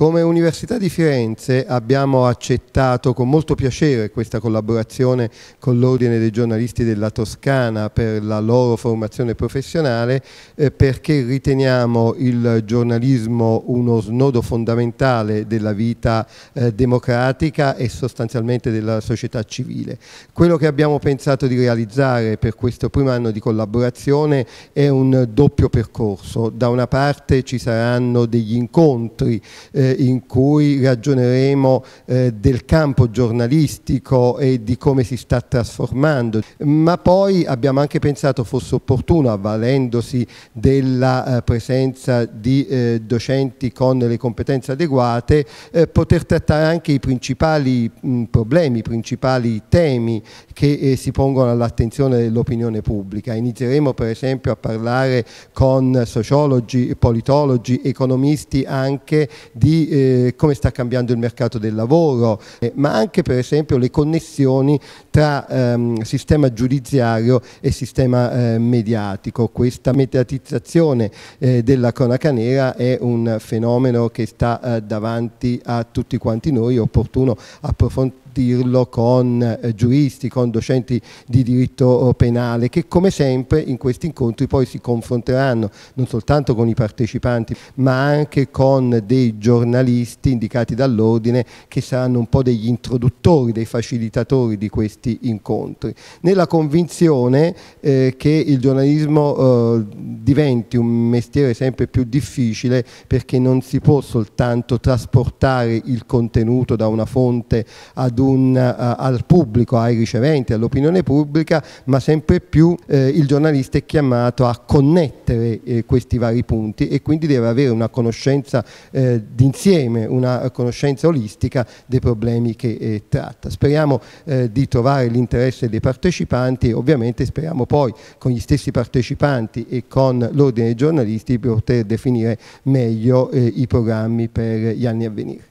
Come Università di Firenze abbiamo accettato con molto piacere questa collaborazione con l'Ordine dei giornalisti della Toscana per la loro formazione professionale eh, perché riteniamo il giornalismo uno snodo fondamentale della vita eh, democratica e sostanzialmente della società civile. Quello che abbiamo pensato di realizzare per questo primo anno di collaborazione è un doppio percorso. Da una parte ci saranno degli incontri eh, eh, in cui ragioneremo eh, del campo giornalistico e di come si sta trasformando, ma poi abbiamo anche pensato fosse opportuno, avvalendosi della eh, presenza di eh, docenti con le competenze adeguate, eh, poter trattare anche i principali mh, problemi, i principali temi che eh, si pongono all'attenzione dell'opinione pubblica. Inizieremo per esempio a parlare con sociologi, politologi, economisti anche di eh, come sta cambiando il mercato del lavoro, eh, ma anche per esempio le connessioni tra ehm, sistema giudiziario e sistema eh, mediatico. Questa mediatizzazione eh, della cronaca nera è un fenomeno che sta eh, davanti a tutti quanti noi, è opportuno approfondire dirlo con eh, giuristi, con docenti di diritto eh, penale che come sempre in questi incontri poi si confronteranno non soltanto con i partecipanti ma anche con dei giornalisti indicati dall'ordine che saranno un po' degli introduttori, dei facilitatori di questi incontri, nella convinzione eh, che il giornalismo eh, diventi un mestiere sempre più difficile perché non si può soltanto trasportare il contenuto da una fonte ad una un, uh, al pubblico, ai riceventi, all'opinione pubblica, ma sempre più eh, il giornalista è chiamato a connettere eh, questi vari punti e quindi deve avere una conoscenza eh, d'insieme, una conoscenza olistica dei problemi che eh, tratta. Speriamo eh, di trovare l'interesse dei partecipanti e ovviamente speriamo poi con gli stessi partecipanti e con l'ordine dei giornalisti di poter definire meglio i programmi per gli anni a venire.